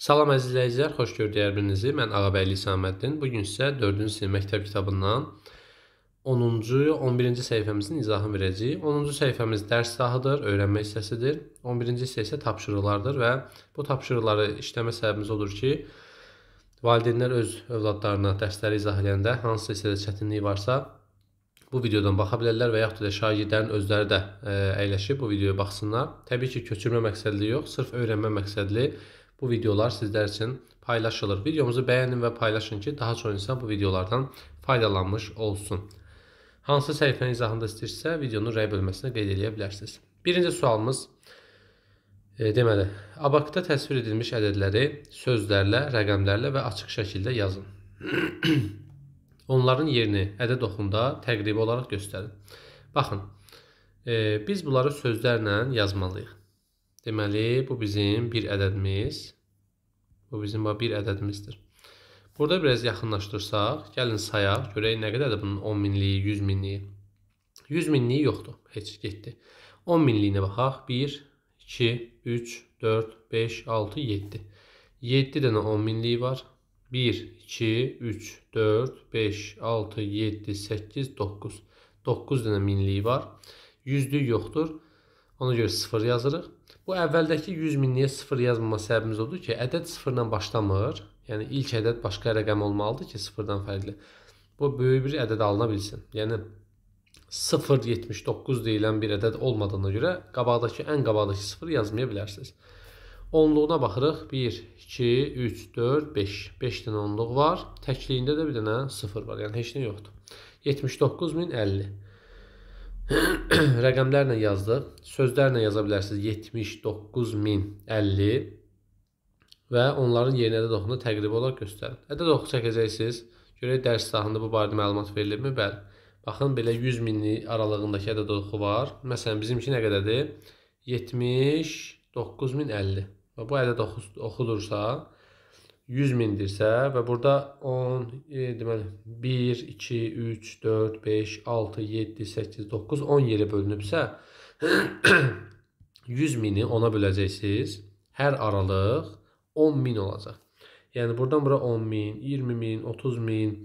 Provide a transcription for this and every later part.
Salam əzizləyicilər, xoş gördük hər birinizi. Mən Ağabəyli İsaməddin. Bu gün sizə 4-cü sinif məktəb kitabından 10-cu, 11-ci səhifəmizin izahını verəcəyik. 10-cu səhifəmiz dərs sahıdır, öyrənmə hissəsidir. 11-ci hissə isə tapşırıqlardır və bu tapşırıqları işləmə səbəbimiz odur ki, valideynlər öz övladlarına dərsləri izah edəndə hansı hissədə çətinlik varsa, bu videodan baxa bilərlər və yaxud da şagirdlərin özləri də e, əyləşib bu videoya baxsınlar. Təbii ki, köçürmə məqsədli yox, sırf öyrənmə məqsədli bu videolar sizlər üçün paylaşılır. Videomuzu bəyənin və paylaşın ki, daha çox insan bu videolardan faydalanmış olsun. Hansı səhifənin izahında istəyirsə, videonun rəy bölməsinə qeyd edə bilərsiniz. Birinci sualımız e, deməli, abakda təsvir edilmiş ədədləri sözlərlə, rəqəmlərlə və açıq şəkildə yazın. Onların yerini ədəd oxunda təqribi olaraq göstərin. Baxın, e, biz bunları sözlərlə yazmalıyıq. Deməli, bu bizim bir ədədimiz. Bu bizim bir ədədimizdir. Burada biraz yaxınlaşdırsaq, gəlin sayaq, görək nə qədərdir bunun 10 minliyi, 100 minliyi. 100 minliyi yoxdur, heç getdi. 10 minliyinə baxaq. 1, 2, 3, 4, 5, 6, 7. 7 dənə 10 minliyi var. 1, 2, 3, 4, 5, 6, 7, 8, 9. 9 dənə minliyi var. 100'lük yoxdur. Ona görə 0 yazırıq. Bu əvvəldəki 100 min niyə 0 yazmama səbəbimiz odur ki, ədəd 0-dan başlamır. Yəni ilk ədəd başqa rəqəm olmalıdır ki, 0-dan fərqli. Bu böyük bir ədəd alına bilsin. Yəni 0.79 deyilən bir ədəd olmadığına görə qabaqdakı ən qabaqdakı 0 yazmaya bilərsiniz. Onluğuna baxırıq. 1, 2, 3, 4, 5. 5 dənə onluq var. Təkliyində də bir dənə 0 var. Yəni heç nə yoxdur. 79050. rəqəmlərlə yazdıq. Sözlərlə yaza bilərsiniz 79050 və onların yerinə ədəd oxunu təqribi olaraq göstərin. Ədəd oxu çəkəcəksiniz. Görək dərs sahəndə bu barədə məlumat verilibmi? Bəli. Baxın belə 100 minli aralığındakı ədəd oxu var. Məsələn bizimki nə qədərdir? 79050. Və bu ədəd oxu, oxudursa 100 mindirsə və burada 10, e, deməli 1, 2, 3, 4, 5, 6, 7, 8, 9, 10 yerə bölünübsə 100 mini 10-a böləcəksiniz. Hər aralıq 10 min olacaq. Yəni buradan bura 10 min, 20 min, 30 min,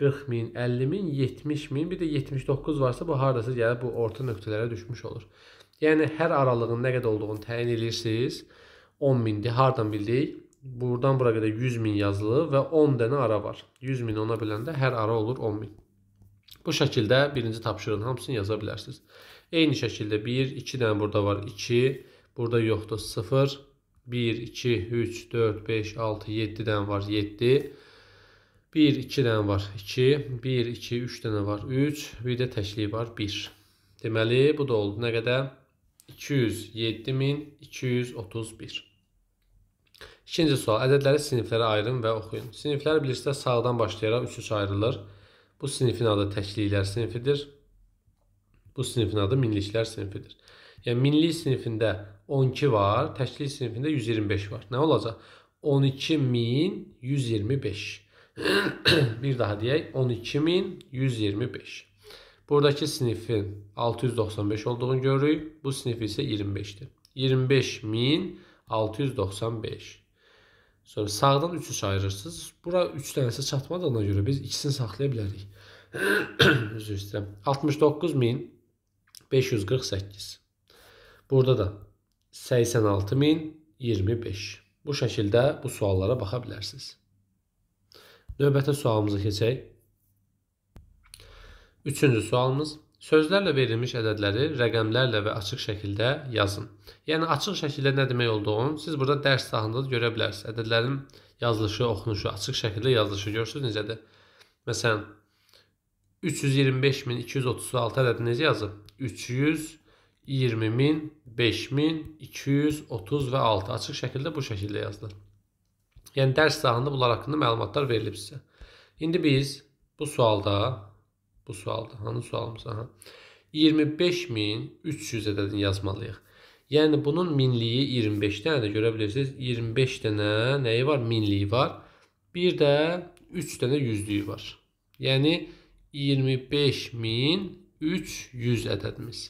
40 min, 50 min, 70 min, bir də 79 varsa bu haradasa gəlib bu orta nöqtələrə düşmüş olur. Yəni hər aralığın nə qədər olduğunu təyin edirsiniz. 10 mindir. Hardan bildik? buradan bura qədər 100 min yazılı və 10 dənə ara var. 100 min ona biləndə hər ara olur 10 min. Bu şəkildə birinci tapşırığın hamısını yaza bilərsiniz. Eyni şəkildə 1, 2 dənə burada var 2, burada yoxdur 0, 1, 2, 3, 4, 5, 6, 7 dənə var 7, 1, 2 dənə var 2, 1, 2, 3 dənə var 3, bir də təkliyi var 1. Deməli, bu da oldu nə qədər? 207.231. İkinci sual. Ədədləri siniflərə ayırın və oxuyun. Siniflər bilirsiniz sağdan başlayaraq 3-3 ayrılır. Bu sinifin adı təkliklər sinifidir. Bu sinifin adı minliklər sinifidir. Yəni minlik sinifində 12 var, təklik sinifində 125 var. Nə olacaq? 12125. Bir daha deyək, 12125. Buradakı sinifin 695 olduğunu görürük. Bu sinif isə 25-dir. 25695. Sonra sağdan 3'ü sayırırsınız. Bura 3 dənəsi çatmadığına görə biz ikisini saxlaya bilərik. Üzr istəyirəm. 69548. Burada da 86025. Bu şəkildə bu suallara baxa bilərsiniz. Növbəti sualımıza keçək. Üçüncü sualımız Sözlərlə verilmiş ədədləri rəqəmlərlə və açıq şəkildə yazın. Yəni açıq şəkildə nə demək olduğunu siz burada dərs sahında da görə bilərsiniz. Ədədlərin yazılışı, oxunuşu, açıq şəkildə yazılışı görürsüz necədir? Məsələn 325236 ədədini necə yazır? 300 20000, 5000, 230 və 6 açıq şəkildə bu şəkildə yazılır. Yəni dərs sahəndə bunlar haqqında məlumatlar verilib sizə. İndi biz bu sualda Bu sualdır. Hanı sualımsa ha. 25300 ədədini yazmalıyıq. Yəni bunun minliyi 25 dənə görə bilirsiniz. 25 dənə nəyi var? Minliyi var. Bir də 3 dənə yüzlüyü var. Yəni 25300 ədədimiz.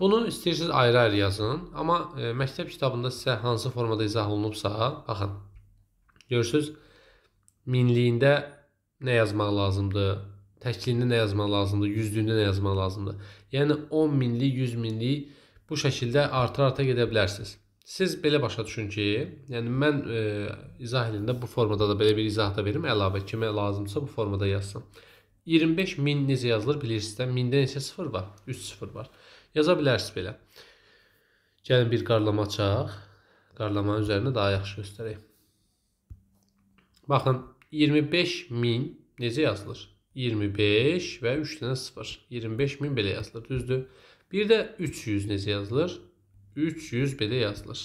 Bunu istəyirsiniz ayrı-ayrı yazın, amma e, məktəb kitabında sizə hansı formada izah olunubsa, baxın. Görürsüz? Minliyində nə yazmaq lazımdır? Təkliyində nə yazman lazımdır, yüzlüyündə nə yazman lazımdır. Yəni 10 minlik, 100 minlik bu şəkildə artır-arta gedə bilərsiniz. Siz belə başa düşün ki, yəni mən e, izah elində bu formada da belə bir izah da verim, əlavə kimə lazımsa bu formada yazsın. 25 min necə yazılır bilirsiniz də, mində neçə sıfır var? 3 sıfır var. Yaza bilərsiniz belə. Gəlin bir qarlama açaq. Qarlamanın üzərinə daha yaxşı göstərək. Baxın, 25 min necə yazılır? 25 və 3 dənə 0. 25000 belə yazılır, düzdür? Bir də 300 necə yazılır? 300 belə yazılır.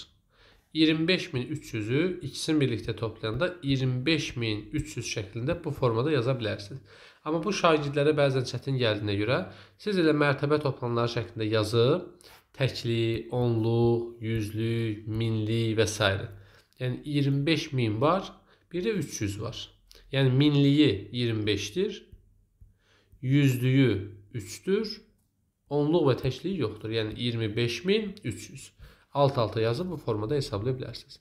25300-ü ikisini birlikdə toplayanda 25300 şəklində bu formada yaza bilərsiniz. Amma bu şagirdlərə bəzən çətin gəldiyinə görə siz elə mərtəbə toplananları şəklində yazıb təkli, onluq, yüzlük, minlik və s. Yəni 25000 var, bir də 300 var. Yəni minliyi 25-dir, yüzlüyü 3-dür. Onluq və təkliyi yoxdur. Yəni 25300. Alt-alta yazıb bu formada hesablaya bilərsiniz.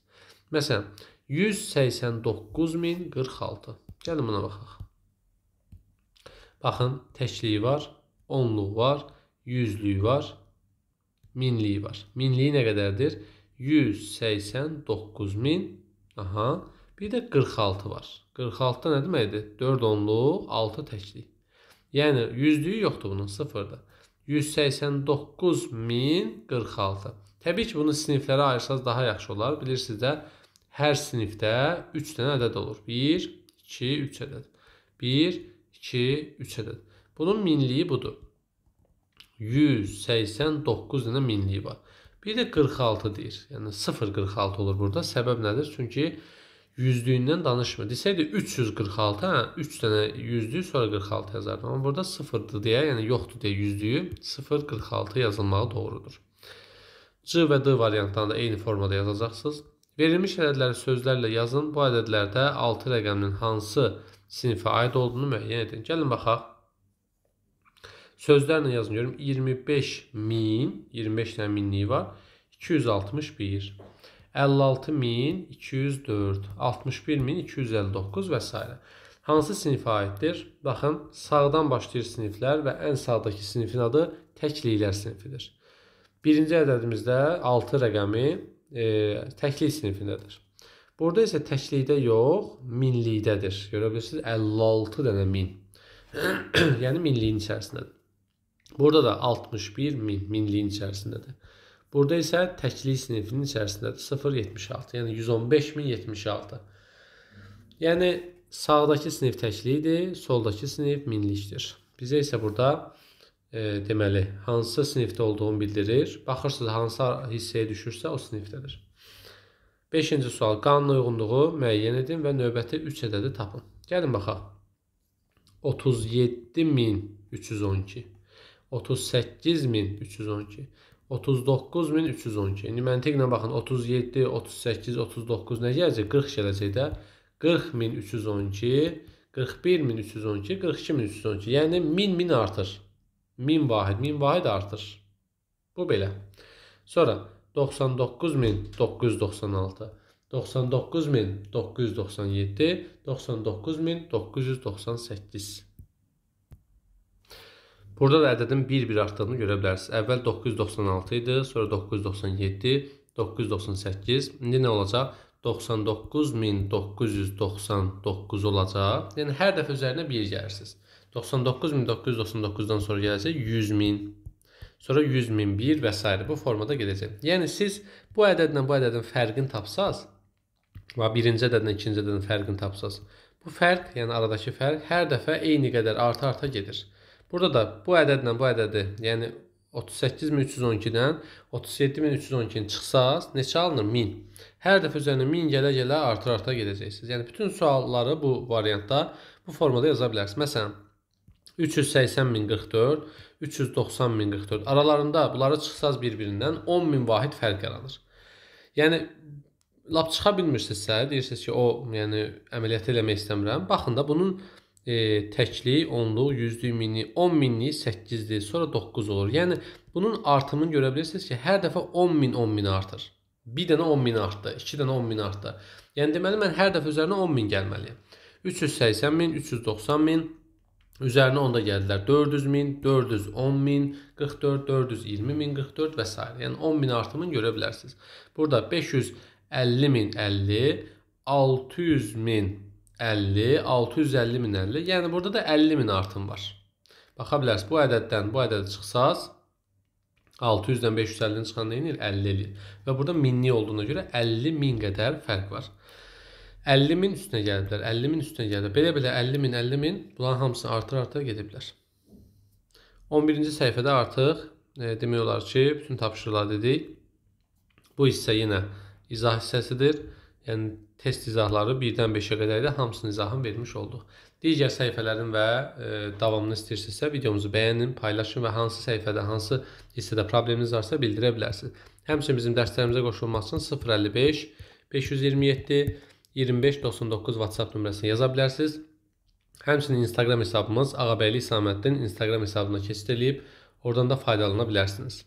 Məsələn, 189046. Gəlin buna baxaq. Baxın, təkliyi var, onluğu var, yüzlüyü var, minliyi var. Minliyi nə qədərdir? 189.000. Aha. Bir də 46 var. 46 nə deməkdir? 4 onluq, 6 təklik. Yəni yüzlüyü yoxdur bunun sıfırdır. 189046. Təbii ki, bunu siniflərə ayırsanız daha yaxşı olar. Bilirsiniz də hər sinifdə 3 dənə ədəd olur. 1, 2, 3 ədəd. 1, 2, 3 ədəd. Bunun minliyi budur. 189 dənə minliyi var. Bir də 46 deyir. Yəni 046 olur burada. Səbəb nədir? Çünki 0 yüzlüyündən danışmır. Desəydi 346, hə, 3 dənə yüzlük sonra 46 yazardı. Amma burada 0-dır deyə, yəni yoxdur deyə yüzlüyü 046 yazılmağı doğrudur. C və D variantlarını da eyni formada yazacaqsınız. Verilmiş ədədləri sözlərlə yazın. Bu ədədlərdə 6 rəqəminin hansı sinifə aid olduğunu müəyyən edin. Gəlin baxaq. Sözlərlə yazın görüm 25 min, 25 dənə minliyi var. 261 56204, 61259 və s. Hansı sinifə aiddir? Baxın, sağdan başlayır siniflər və ən sağdakı sinifin adı təkliklər sinifidir. Birinci ədədimizdə 6 rəqəmi e, təklik sinifindədir. Burada isə təklikdə yox, minlikdədir. Görə bilirsiniz, 56 dənə min. yəni minliyin içərisindədir. Burada da 61 min minliyin içərisindədir. Burada isə təklik sinifinin içərisindədir. 0.76, yəni 115.076. Yəni sağdakı sinif təkliyidir, soldakı sinif minlikdir. Bizə isə burada e, deməli hansı sinifdə olduğunu bildirir. Baxırsınız hansı hissəyə düşürsə o sinifdədir. 5-ci sual qanuna uyğunluğu müəyyən edin və növbəti 3 ədədi tapın. Gəlin baxaq. 37312 38312 39312. İndi məntiqlə baxın 37, 38, 39 nə gələcək? 40 gələcək də. 40312, 41312, 42312. Yəni 1000 1000 artır. 1000 vahid, 1000 vahid artır. Bu belə. Sonra 99996, 99997, 99998. Burada da ədədin bir-bir artdığını görə bilərsiniz. Əvvəl 996 idi, sonra 997, 998. İndi nə olacaq? 99999 olacaq. Yəni hər dəfə üzərinə 1 gəlirsiniz. 99999-dan sonra gələcək 100000. Sonra 100001 və s. bu formada gedəcək. Yəni siz bu ədədlə bu ədədin fərqini tapsaz və birinci ədədlə ikinci ədədin fərqini tapsaz, bu fərq, yəni aradakı fərq hər dəfə eyni qədər arta-arta gedir. Burada da bu ədədlə bu ədədi, yəni 38312-dən 37312-ni çıxsaz, neçə alınır? 1000. Hər dəfə üzərinə 1000 gələ-gələ artır-arta gedəcəksiniz. Yəni bütün sualları bu variantda bu formada yaza bilərsiniz. Məsələn, 380.044, 390.044 aralarında bunları çıxsaz bir-birindən 10.000 vahid fərq yaranır. Yəni lap çıxa bilmirsinizsə, deyirsiniz ki, o yəni əməliyyatı eləmək istəmirəm. Baxın da bunun e, təkli, onluq, yüzlük, minli, 10 minli 8-dir, sonra 9 olur. Yəni bunun artımını görə bilirsiniz ki, hər dəfə 10 min 10 min artır. Bir dənə 10 min artdı, 2 dənə 10 min artdı. Yəni deməli mən hər dəfə üzərinə 10 min gəlməliyəm. 380 min, 390 min üzərinə onda gəldilər 400 min, 410 min, 44, 420 min, 44 və s. Yəni 10 min artımını görə bilərsiniz. Burada 550 min 50, 600 min 50, 650 min 50. Yəni burada da 50 min artım var. Baxa bilərsiniz, bu ədəddən bu ədədə çıxsaz, 600-dən 550-ni çıxan nə eləyir? 50 eləyir. Və burada minli olduğuna görə 50 min qədər fərq var. 50 min üstünə gəliblər, 50 min üstünə gəliblər. Belə-belə 50 min, 50 min bunların hamısını artır-artır gediblər. 11-ci səhifədə artıq e, demək olar ki, bütün tapışırlar dedik. Bu hissə yenə izah hissəsidir. Yəni test izahları 1-dən 5-ə qədər də hamısını izahını vermiş olduq. Digər səhifələrin və e, davamını istəyirsinizsə videomuzu bəyənin, paylaşın və hansı səhifədə, hansı hissədə probleminiz varsa bildirə bilərsiniz. Həmçinin bizim dərslərimizə qoşulmaq üçün 055 527 2599 WhatsApp nömrəsinə yaza bilərsiniz. Həmçinin Instagram hesabımız Ağabəyli İslaməddin Instagram hesabına keçid edilib, oradan da faydalana bilərsiniz.